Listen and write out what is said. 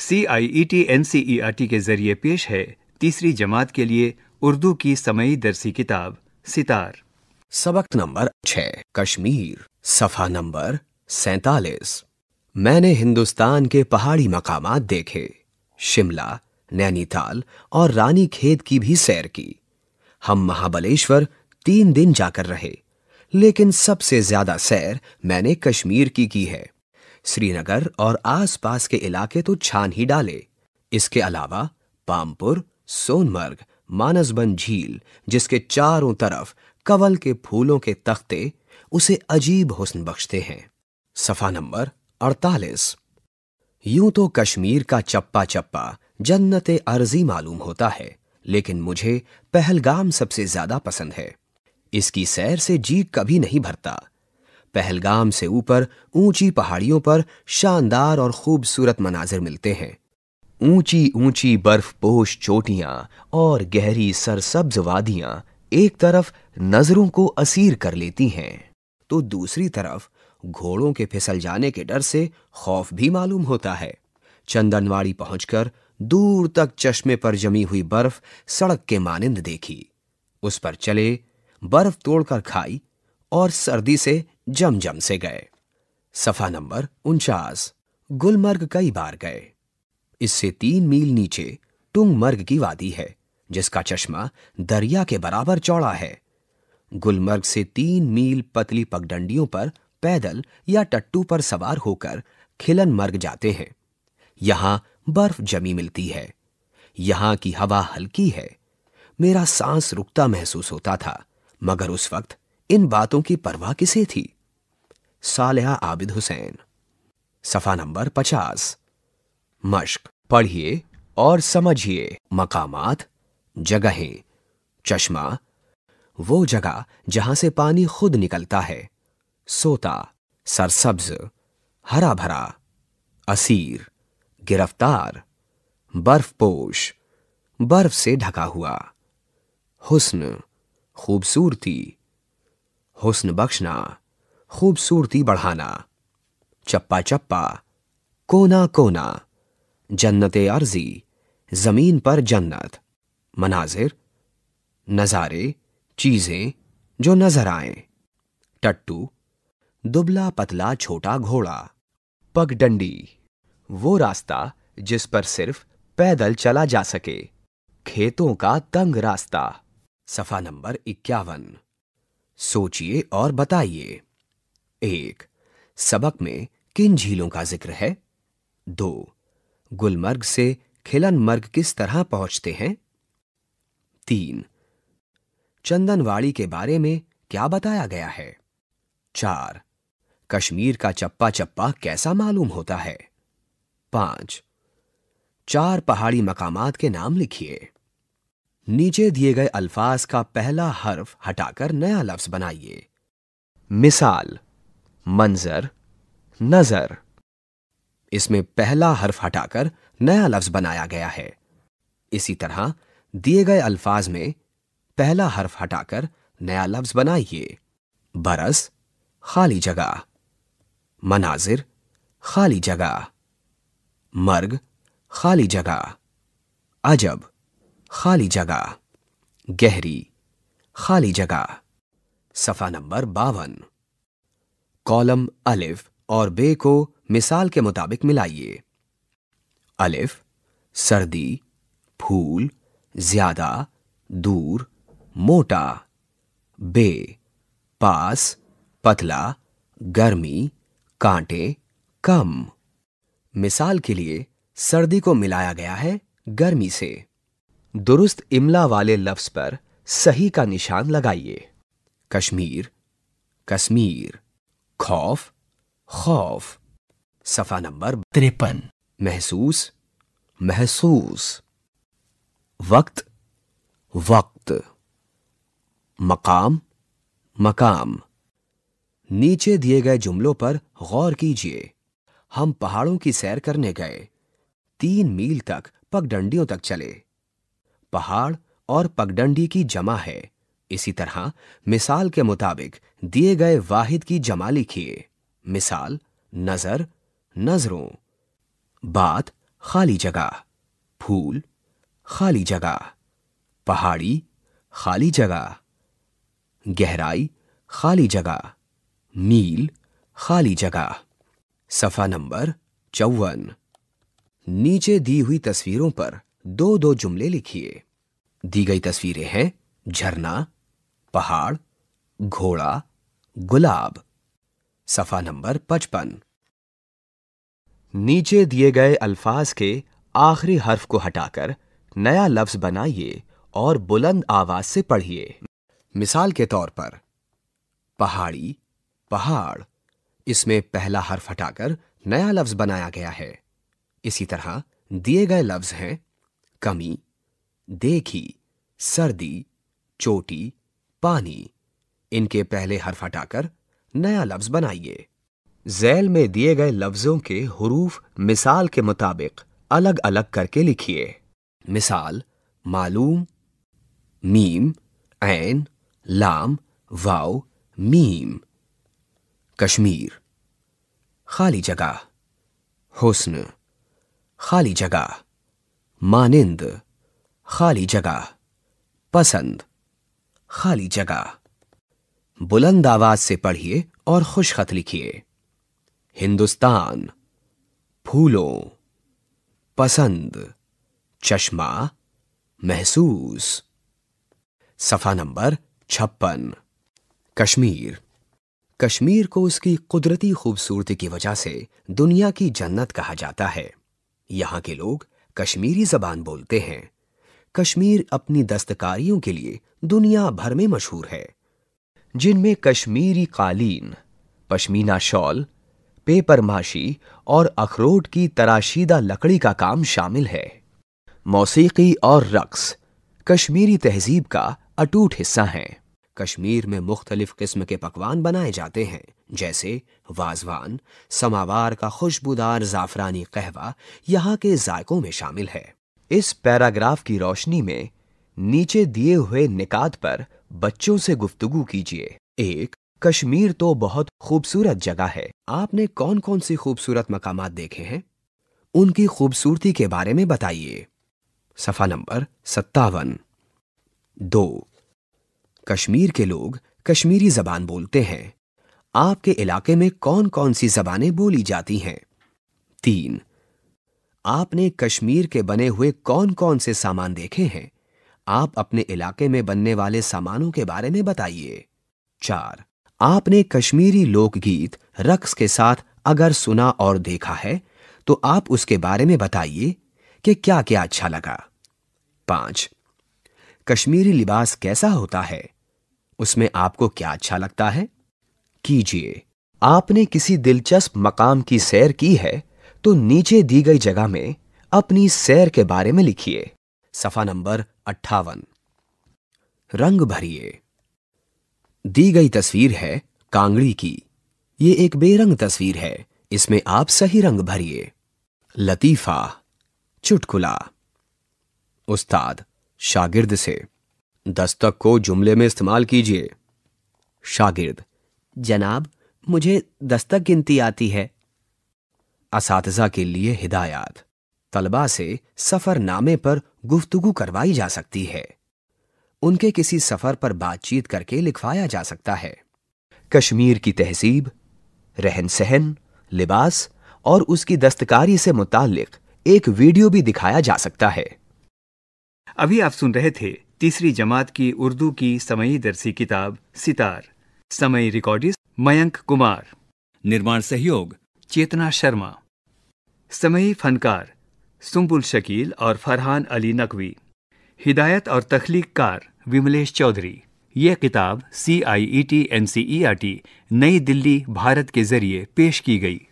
C I E T N C E R T के जरिए पेश है तीसरी जमात के लिए उर्दू की समय दरसी किताब सितार सबक नंबर छः कश्मीर सफा नंबर सैतालीस मैंने हिंदुस्तान के पहाड़ी मकामात देखे शिमला नैनीताल और रानी खेत की भी सैर की हम महाबलेश्वर तीन दिन जाकर रहे लेकिन सबसे ज्यादा सैर मैंने कश्मीर की की है श्रीनगर और आसपास के इलाके तो छान ही डाले इसके अलावा पामपुर सोनमर्ग मानसबन झील जिसके चारों तरफ कवल के फूलों के तख्ते उसे अजीब हुस्न बख्शते हैं सफा नंबर 48 यूं तो कश्मीर का चप्पा चप्पा जन्नत अर्जी मालूम होता है लेकिन मुझे पहलगाम सबसे ज्यादा पसंद है इसकी सैर से जी कभी नहीं भरता पहलगाम से ऊपर ऊंची पहाड़ियों पर शानदार और खूबसूरत मनाजिर मिलते हैं ऊंची ऊंची बर्फपोश चोटियां और गहरी सरसब्ज वादियां एक तरफ नजरों को असीर कर लेती हैं तो दूसरी तरफ घोड़ों के फिसल जाने के डर से खौफ भी मालूम होता है चंदनवाड़ी पहुंचकर दूर तक चश्मे पर जमी हुई बर्फ सड़क के मानिंद देखी उस पर चले बर्फ तोड़कर खाई और सर्दी से जमजम से गए सफा नंबर उनचास गुलमर्ग कई बार गए इससे तीन मील नीचे टुंगमर्ग की वादी है जिसका चश्मा दरिया के बराबर चौड़ा है गुलमर्ग से तीन मील पतली पगडंडियों पर पैदल या टट्टू पर सवार होकर खिलन मर्ग जाते हैं यहां बर्फ जमी मिलती है यहां की हवा हल्की है मेरा सांस रुकता महसूस होता था मगर उस वक्त इन बातों की परवाह किसे थी सालिया आबिद हुसैन सफ़ा नंबर पचास मश्क पढ़िए और समझिए मकामात जगहें चश्मा वो जगह जहां से पानी खुद निकलता है सोता सरसब्ज हरा भरा असीर गिरफ्तार बर्फपोश बर्फ से ढका हुआ हुस्न खूबसूरती हुस्न बख्शना खूबसूरती बढ़ाना चप्पा चप्पा कोना कोना जन्नत अर्जी ज़मीन पर जन्नत मनाजिर नज़ारे चीज़ें जो नज़र आए टट्टू दुबला पतला छोटा घोड़ा पगडंडी वो रास्ता जिस पर सिर्फ पैदल चला जा सके खेतों का तंग रास्ता सफा नंबर इक्यावन सोचिए और बताइए एक सबक में किन झीलों का जिक्र है दो गुलमर्ग से खिलनमर्ग किस तरह पहुंचते हैं तीन चंदनवाड़ी के बारे में क्या बताया गया है चार कश्मीर का चप्पा चप्पा कैसा मालूम होता है पांच चार पहाड़ी मकामात के नाम लिखिए नीचे दिए गए अल्फाज का पहला हर्फ हटाकर नया लफ्ज बनाइए मिसाल मंजर नजर इसमें पहला हर्फ हटाकर नया लफ्ज बनाया गया है इसी तरह दिए गए अल्फाज में पहला हर्फ हटाकर नया लफ्ज बनाइए बरस खाली जगह मनाजिर खाली जगह मर्ग खाली जगह अजब खाली जगह गहरी खाली जगह सफा नंबर बावन कॉलम अलिफ और बे को मिसाल के मुताबिक मिलाइए अलिफ सर्दी फूल ज्यादा दूर मोटा बे पास पतला गर्मी कांटे कम मिसाल के लिए सर्दी को मिलाया गया है गर्मी से दुरुस्त इमला वाले लफ्ज पर सही का निशान लगाइए कश्मीर कश्मीर खौफ खौफ सफा नंबर तिरपन महसूस महसूस वक्त वक्त मकाम मकाम नीचे दिए गए जुमलों पर गौर कीजिए हम पहाड़ों की सैर करने गए तीन मील तक पगडंडियों तक चले पहाड़ और पगडंडी की जमा है इसी तरह मिसाल के मुताबिक दिए गए वाहिद की जमा लिखिए मिसाल नजर नजरों बात खाली जगह फूल खाली जगह पहाड़ी खाली जगह गहराई खाली जगह मील खाली जगह सफा नंबर चौवन नीचे दी हुई तस्वीरों पर दो दो जुमले लिखिए दी गई तस्वीरें हैं झरना पहाड़ घोड़ा गुलाब सफा नंबर पचपन नीचे दिए गए अल्फाज के आखिरी हर्फ को हटाकर नया लफ्ज बनाइए और बुलंद आवाज से पढ़िए मिसाल के तौर पर पहाड़ी पहाड़ इसमें पहला हर्फ हटाकर नया लफ्ज बनाया गया है इसी तरह दिए गए लफ्ज हैं कमी देखी सर्दी चोटी पानी इनके पहले हर्फ हटाकर नया लफ्ज बनाइए जैल में दिए गए लफ्जों के हरूफ मिसाल के मुताबिक अलग अलग करके लिखिए मिसाल मालूम मीम ऐन लाम वाव मीम कश्मीर खाली जगह हुस्न खाली जगह मानिंद खाली जगह पसंद खाली जगह बुलंद आवाज से पढ़िए और खुश खत लिखिए हिंदुस्तान फूलों पसंद चश्मा महसूस सफा नंबर छप्पन कश्मीर कश्मीर को उसकी कुदरती खूबसूरती की वजह से दुनिया की जन्नत कहा जाता है यहाँ के लोग कश्मीरी जबान बोलते हैं कश्मीर अपनी दस्तकारियों के लिए दुनिया भर में मशहूर है जिनमें कश्मीरी कालीन पश्मीना शॉल पेपर माशी और अखरोट की तराशीदा लकड़ी का काम शामिल है मौसीकी और रक्स कश्मीरी तहजीब का अटूट हिस्सा है कश्मीर में मुख्तलिफ किस्म के पकवान बनाए जाते हैं जैसे वाजवान समावार का खुशबूदार ज़ाफ़रानी कहवा यहाँ के जायकों में शामिल है इस पैराग्राफ की रोशनी में नीचे दिए हुए निकात पर बच्चों से गुफ्तगु कीजिए एक कश्मीर तो बहुत खूबसूरत जगह है आपने कौन कौन सी खूबसूरत मकाम देखे हैं उनकी खूबसूरती के बारे में बताइए सफा नंबर सत्तावन दो कश्मीर के लोग कश्मीरी जबान बोलते हैं आपके इलाके में कौन कौन सी जबानें बोली जाती हैं तीन आपने कश्मीर के बने हुए कौन कौन से सामान देखे हैं आप अपने इलाके में बनने वाले सामानों के बारे में बताइए चार आपने कश्मीरी लोकगीत रक्स के साथ अगर सुना और देखा है तो आप उसके बारे में बताइए कि क्या क्या अच्छा लगा पांच कश्मीरी लिबास कैसा होता है उसमें आपको क्या अच्छा लगता है कीजिए आपने किसी दिलचस्प मकाम की सैर की है तो नीचे दी गई जगह में अपनी सैर के बारे में लिखिए सफा नंबर अट्ठावन रंग भरिए दी गई तस्वीर है कांगड़ी की ये एक बेरंग तस्वीर है इसमें आप सही रंग भरिए लतीफा चुटकुला उस्ताद शागिर्द से दस्तक को जुमले में इस्तेमाल कीजिए शागिर्द जनाब मुझे दस्तक गिनती आती है असातजा के लिए हिदायत तलबा से सफ़रनामे पर गुफ्तगु करवाई जा सकती है उनके किसी सफ़र पर बातचीत करके लिखवाया जा सकता है कश्मीर की तहजीब रहन सहन लिबास और उसकी दस्तकारी से मुतालिक एक वीडियो भी दिखाया जा सकता है अभी आप सुन रहे थे तीसरी जमात की उर्दू की समयी दरसी किताब सितार समय रिकॉर्डिस्ट मयंक कुमार निर्माण सहयोग चेतना शर्मा समयी फनकार सुम्बुल शकील और फरहान अली नकवी हिदायत और तख्लीकार विमलेश चौधरी यह किताब C I E T N C E R T New Delhi Bharat के जरिए पेश की गई